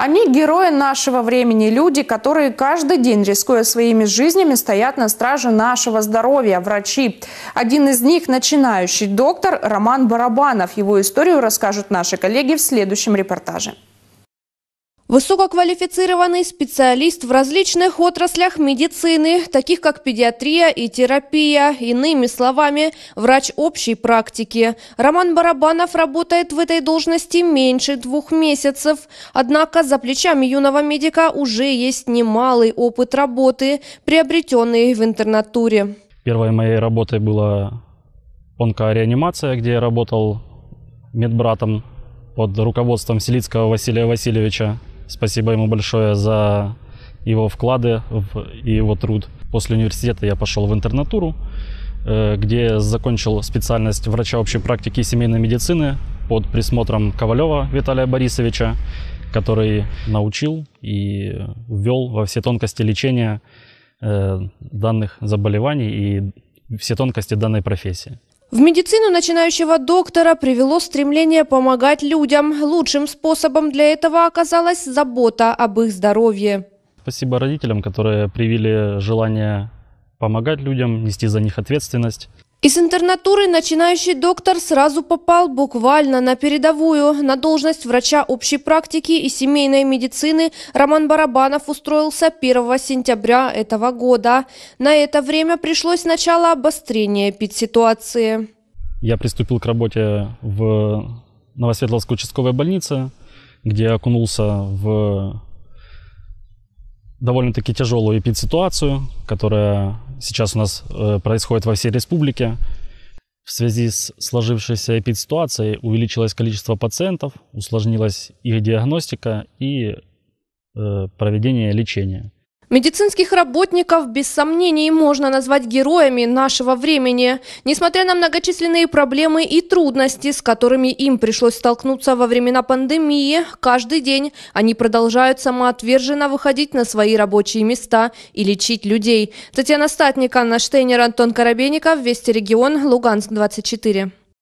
Они герои нашего времени, люди, которые каждый день, рискуя своими жизнями, стоят на страже нашего здоровья, врачи. Один из них – начинающий доктор Роман Барабанов. Его историю расскажут наши коллеги в следующем репортаже. Высококвалифицированный специалист в различных отраслях медицины, таких как педиатрия и терапия, иными словами, врач общей практики. Роман Барабанов работает в этой должности меньше двух месяцев. Однако за плечами юного медика уже есть немалый опыт работы, приобретенный в интернатуре. Первой моей работой была онкореанимация, где я работал медбратом под руководством Селицкого Василия Васильевича. Спасибо ему большое за его вклады и его труд. После университета я пошел в интернатуру, э, где закончил специальность врача общей практики и семейной медицины под присмотром Ковалева Виталия Борисовича, который научил и ввел во все тонкости лечения э, данных заболеваний и все тонкости данной профессии. В медицину начинающего доктора привело стремление помогать людям. Лучшим способом для этого оказалась забота об их здоровье. Спасибо родителям, которые привили желание помогать людям, нести за них ответственность. Из интернатуры начинающий доктор сразу попал буквально на передовую. На должность врача общей практики и семейной медицины Роман Барабанов устроился 1 сентября этого года. На это время пришлось начало обострения эпидситуации. Я приступил к работе в Новосветловской участковой больнице, где окунулся в довольно-таки тяжелую эпидситуацию, которая сейчас у нас э, происходит во всей республике. В связи с сложившейся эпид-ситуацией увеличилось количество пациентов, усложнилась их диагностика и э, проведение лечения. Медицинских работников, без сомнений, можно назвать героями нашего времени. Несмотря на многочисленные проблемы и трудности, с которыми им пришлось столкнуться во времена пандемии, каждый день они продолжают самоотверженно выходить на свои рабочие места и лечить людей. Татьяна Статник, Анна Штейнер, Антон Коробейников, Вести регион, Луганск, 24.